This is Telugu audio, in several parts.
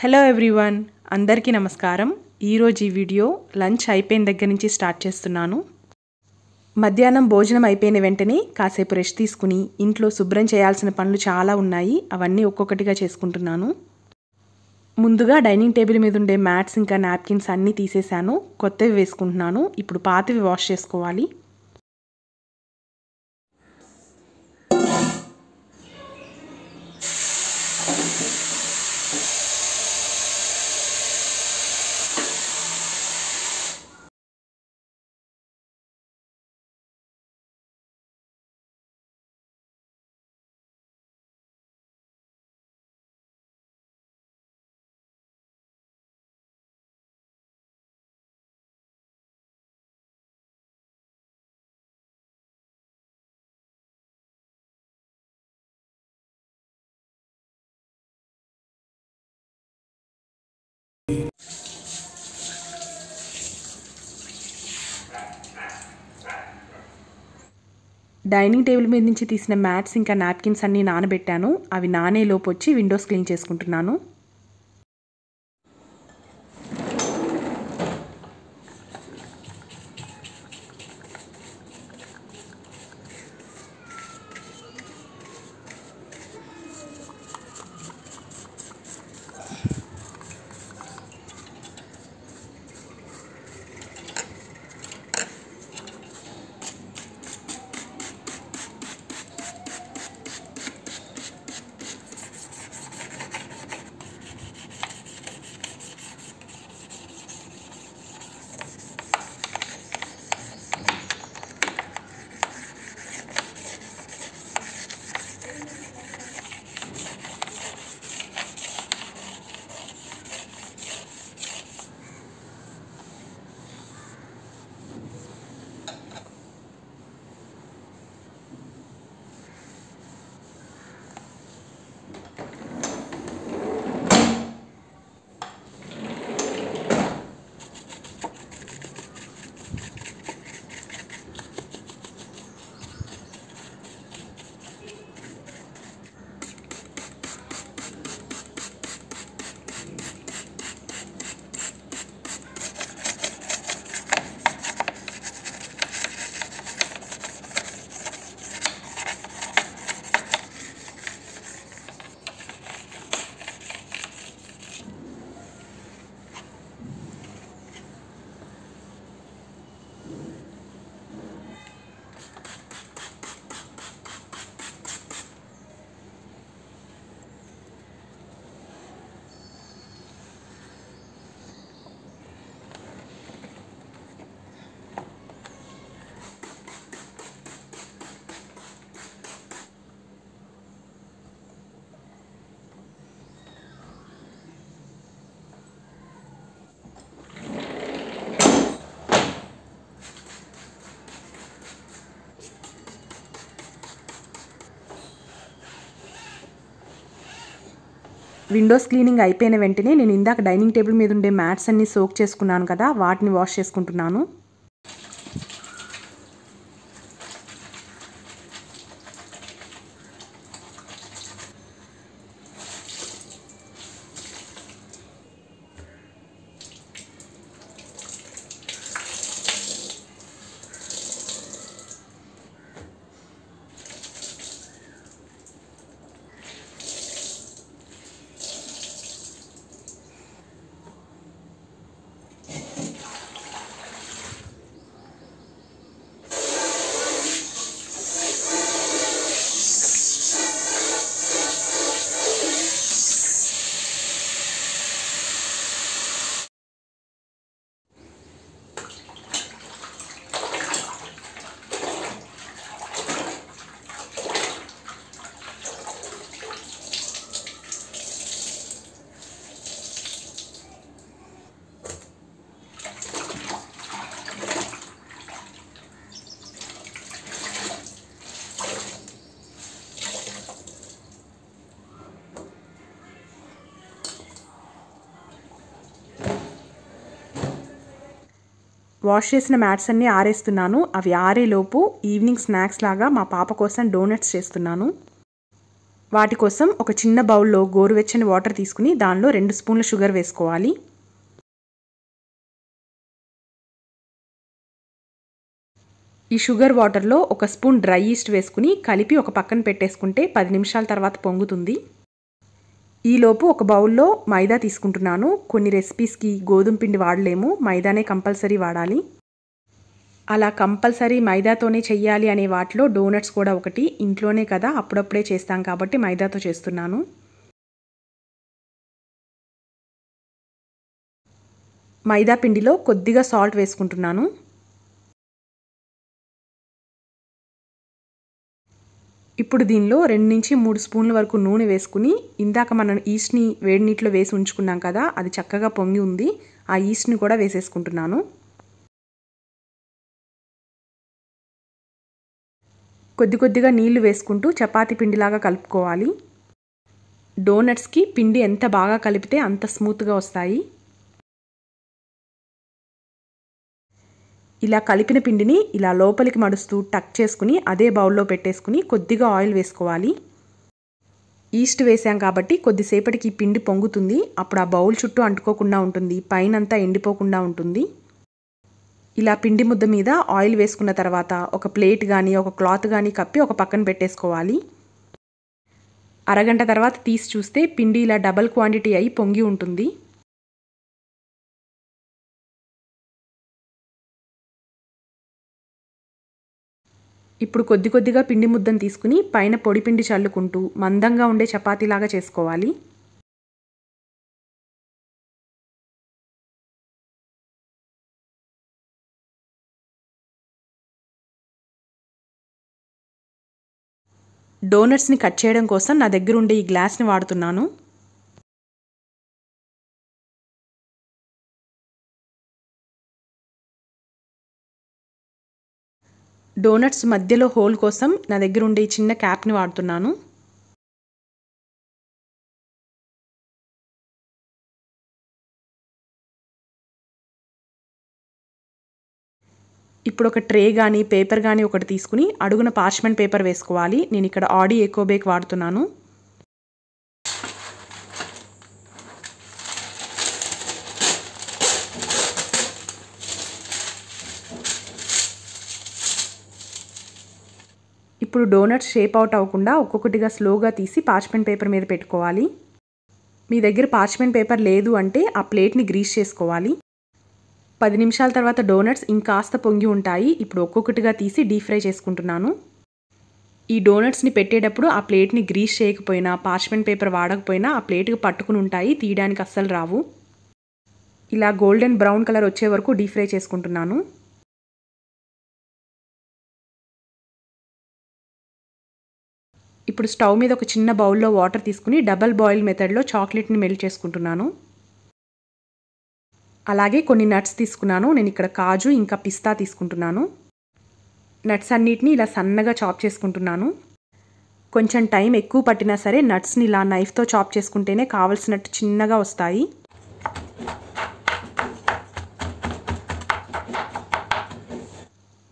హలో ఎవ్రీవన్ అందరికీ నమస్కారం ఈరోజు ఈ వీడియో లంచ్ అయిపోయిన దగ్గర నుంచి స్టార్ట్ చేస్తున్నాను మధ్యాహ్నం భోజనం అయిపోయిన వెంటనే కాసేపు రెస్ట్ తీసుకుని ఇంట్లో శుభ్రం చేయాల్సిన పనులు చాలా ఉన్నాయి అవన్నీ ఒక్కొక్కటిగా చేసుకుంటున్నాను ముందుగా డైనింగ్ టేబుల్ మీద ఉండే మ్యాట్స్ ఇంకా నాప్కిన్స్ అన్నీ తీసేశాను కొత్తవి వేసుకుంటున్నాను ఇప్పుడు పాతవి వాష్ చేసుకోవాలి డైనింగ్ టేబుల్ మీద నుంచి తీసిన మ్యాట్స్ ఇంకా నాప్కిన్స్ అన్నీ నానబెట్టాను అవి లోపు వచ్చి విండోస్ క్లీన్ చేసుకుంటున్నాను విండోస్ క్లీనింగ్ అయిపోయిన వెంటనే నేను ఇందాక డైనింగ్ టేబుల్ మీద ఉండే మ్యాట్స్ అన్ని సోక్ చేసుకున్నాను కదా వాటిని వాష్ చేసుకుంటున్నాను వాష్ చేసిన మ్యాట్స్ అన్నీ ఆరేస్తున్నాను అవి ఆరేలోపు ఈవినింగ్ స్నాక్స్ లాగా మా పాప కోసం డోనట్స్ చేస్తున్నాను వాటి కోసం ఒక చిన్న బౌల్లో గోరువెచ్చని వాటర్ తీసుకుని దానిలో రెండు స్పూన్ల షుగర్ వేసుకోవాలి ఈ షుగర్ వాటర్లో ఒక స్పూన్ డ్రై ఈస్ట్ వేసుకుని కలిపి ఒక పక్కన పెట్టేసుకుంటే పది నిమిషాల తర్వాత పొంగుతుంది ఈలోపు ఒక బౌల్లో మైదా తీసుకుంటున్నాను కొన్ని రెసిపీస్కి గోధుమ పిండి వాడలేము మైదానే కంపల్సరీ వాడాలి అలా కంపల్సరీ మైదాతోనే చెయ్యాలి అనే వాటిలో డోనట్స్ కూడా ఒకటి ఇంట్లోనే కదా అప్పుడప్పుడే చేస్తాం కాబట్టి మైదాతో చేస్తున్నాను మైదా పిండిలో కొద్దిగా సాల్ట్ వేసుకుంటున్నాను ఇప్పుడు దీనిలో రెండు నుంచి మూడు స్పూన్ల వరకు నూనె వేసుకుని ఇందాక మనం ఈస్ట్ని వేడి నీటిలో వేసి ఉంచుకున్నాం కదా అది చక్కగా పొంగి ఉంది ఆ ఈస్ట్ని కూడా వేసేసుకుంటున్నాను కొద్ది కొద్దిగా నీళ్లు వేసుకుంటూ చపాతి పిండిలాగా కలుపుకోవాలి డోనట్స్కి పిండి ఎంత బాగా కలిపితే అంత స్మూత్గా వస్తాయి ఇలా కలిపిన పిండిని ఇలా లోపలికి మడుస్తూ టక్ చేసుకుని అదే బౌల్లో పెట్టేసుకుని కొద్దిగా ఆయిల్ వేసుకోవాలి ఈస్ట్ వేసాం కాబట్టి కొద్దిసేపటికి పిండి పొంగుతుంది అప్పుడు ఆ బౌల్ చుట్టూ అంటుకోకుండా ఉంటుంది పైనంతా ఎండిపోకుండా ఉంటుంది ఇలా పిండి ముద్ద మీద ఆయిల్ వేసుకున్న తర్వాత ఒక ప్లేట్ కానీ ఒక క్లాత్ కానీ కప్పి ఒక పక్కన పెట్టేసుకోవాలి అరగంట తర్వాత తీసి చూస్తే పిండి ఇలా డబల్ క్వాంటిటీ అయి పొంగి ఉంటుంది ఇప్పుడు కొద్ది కొద్దిగా పిండి ముద్దను తీసుకుని పైన పొడి పిండి చల్లుకుంటూ మందంగా ఉండే చపాతీలాగా చేసుకోవాలి డోనట్స్ని కట్ చేయడం కోసం నా దగ్గర ఉండే ఈ గ్లాస్ని వాడుతున్నాను డోనట్స్ మధ్యలో హోల్ కోసం నా దగ్గర ఉండే చిన్న క్యాప్ని వాడుతున్నాను ఇప్పుడు ఒక ట్రే కానీ పేపర్ కానీ ఒకటి తీసుకుని అడుగున పార్చ్మెంట్ పేపర్ వేసుకోవాలి నేను ఇక్కడ ఆడి ఎకోబేక్ వాడుతున్నాను ఇప్పుడు డోనట్స్ షేప్ అవుట్ అవ్వకుండా ఒక్కొక్కటిగా స్లోగా తీసి పార్చ్మెంట్ పేపర్ మీద పెట్టుకోవాలి మీ దగ్గర పార్చ్మెంట్ పేపర్ లేదు అంటే ఆ ప్లేట్ని గ్రీస్ చేసుకోవాలి పది నిమిషాల తర్వాత డోనట్స్ ఇంకాస్త పొంగి ఉంటాయి ఇప్పుడు ఒక్కొక్కటిగా తీసి డీప్ ఫ్రై చేసుకుంటున్నాను ఈ డోనట్స్ని పెట్టేటప్పుడు ఆ ప్లేట్ని గ్రీస్ చేయకపోయినా పార్చ్మెంట్ పేపర్ వాడకపోయినా ఆ ప్లేట్కి పట్టుకుని ఉంటాయి తీయడానికి అస్సలు రావు ఇలా గోల్డెన్ బ్రౌన్ కలర్ వచ్చే వరకు డీప్ ఫ్రై చేసుకుంటున్నాను ఇప్పుడు స్టవ్ మీద ఒక చిన్న బౌల్లో వాటర్ తీసుకుని డబల్ బాయిల్ మెథడ్లో చాక్లెట్ని మెల్ట్ చేసుకుంటున్నాను అలాగే కొన్ని నట్స్ తీసుకున్నాను నేను ఇక్కడ కాజు ఇంకా పిస్తా తీసుకుంటున్నాను నట్స్ అన్నిటిని ఇలా సన్నగా చాప్ చేసుకుంటున్నాను కొంచెం టైం ఎక్కువ పట్టినా సరే నట్స్ని ఇలా నైఫ్తో చాప్ చేసుకుంటేనే కావలసినట్టు చిన్నగా వస్తాయి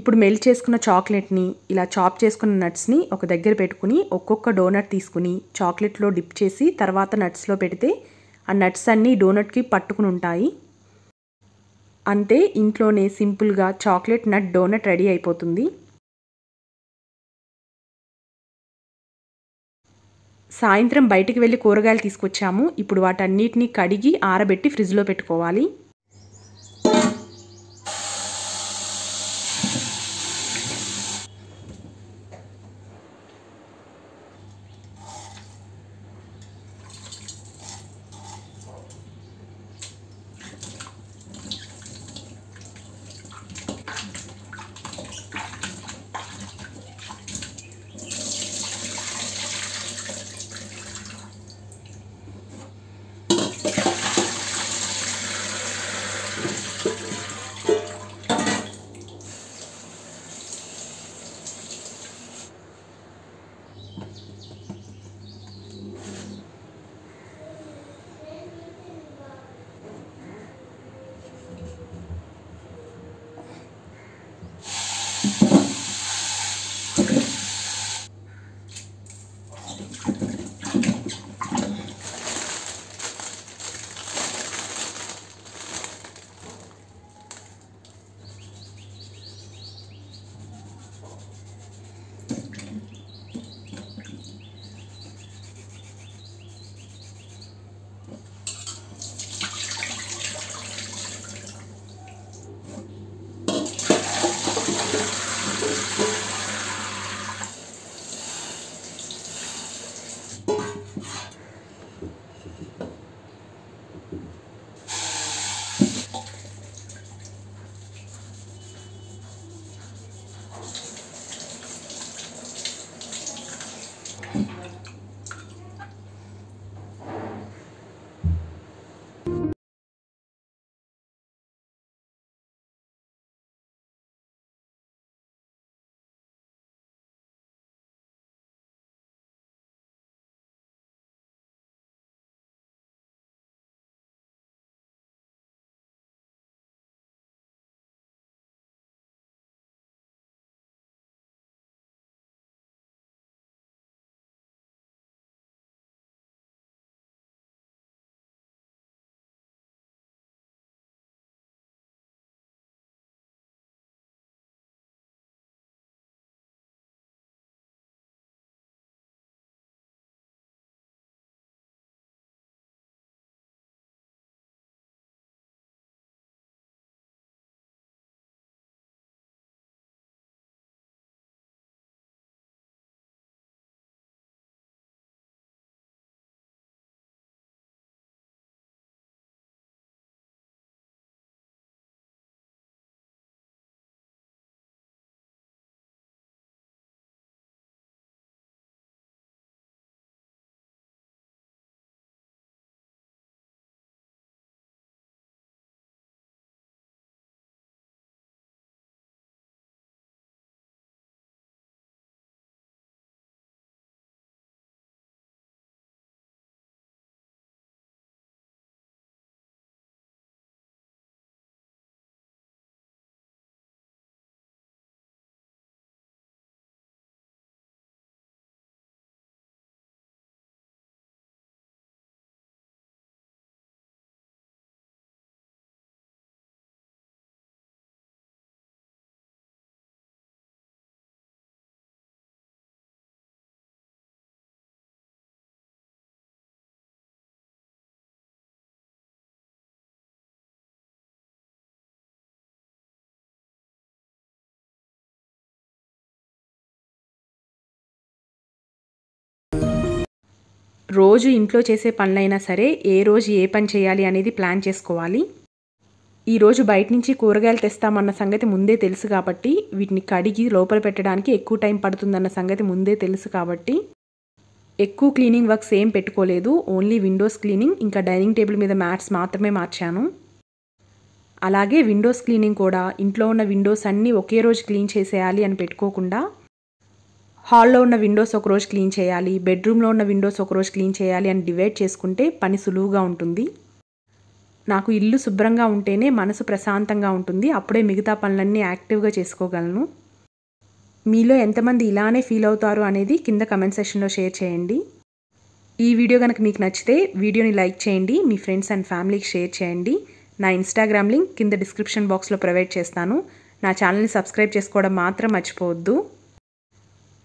ఇప్పుడు మెల్ట్ చేసుకున్న చాక్లెట్ని ఇలా చాప్ చేసుకున్న నట్స్ని ఒక దగ్గర పెట్టుకుని ఒక్కొక్క డోనట్ తీసుకుని చాక్లెట్లో డిప్ చేసి తర్వాత నట్స్లో పెడితే ఆ నట్స్ అన్నీ డోనట్కి పట్టుకుని ఉంటాయి అంతే ఇంట్లోనే సింపుల్గా చాక్లెట్ నట్ డోనట్ రెడీ అయిపోతుంది సాయంత్రం బయటికి వెళ్ళి కూరగాయలు తీసుకొచ్చాము ఇప్పుడు వాటన్నిటిని కడిగి ఆరబెట్టి ఫ్రిడ్జ్లో పెట్టుకోవాలి రోజు ఇంట్లో చేసే పనులైనా సరే ఏ రోజు ఏ పని చేయాలి అనేది ప్లాన్ చేసుకోవాలి ఈరోజు బయట నుంచి కూరగాయలు తెస్తామన్న సంగతి ముందే తెలుసు కాబట్టి వీటిని కడిగి లోపల పెట్టడానికి ఎక్కువ టైం పడుతుందన్న సంగతి ముందే తెలుసు కాబట్టి ఎక్కువ క్లీనింగ్ వర్క్స్ ఏం పెట్టుకోలేదు ఓన్లీ విండోస్ క్లీనింగ్ ఇంకా డైనింగ్ టేబుల్ మీద మ్యాట్స్ మాత్రమే మార్చాను అలాగే విండోస్ క్లీనింగ్ కూడా ఇంట్లో ఉన్న విండోస్ అన్నీ ఒకే రోజు క్లీన్ చేసేయాలి అని పెట్టుకోకుండా హాల్లో ఉన్న విండోస్ ఒకరోజు క్లీన్ చేయాలి బెడ్రూమ్లో ఉన్న విండోస్ ఒకరోజు క్లీన్ చేయాలి అని డివైడ్ చేసుకుంటే పని సులువుగా ఉంటుంది నాకు ఇల్లు శుభ్రంగా ఉంటేనే మనసు ప్రశాంతంగా ఉంటుంది అప్పుడే మిగతా పనులన్నీ యాక్టివ్గా చేసుకోగలను మీలో ఎంతమంది ఇలానే ఫీల్ అవుతారు అనేది కింద కమెంట్ సెక్షన్లో షేర్ చేయండి ఈ వీడియో కనుక మీకు నచ్చితే వీడియోని లైక్ చేయండి మీ ఫ్రెండ్స్ అండ్ ఫ్యామిలీకి షేర్ చేయండి నా ఇన్స్టాగ్రామ్ లింక్ కింద డిస్క్రిప్షన్ బాక్స్లో ప్రొవైడ్ చేస్తాను నా ఛానల్ని సబ్స్క్రైబ్ చేసుకోవడం మాత్రం మర్చిపోవద్దు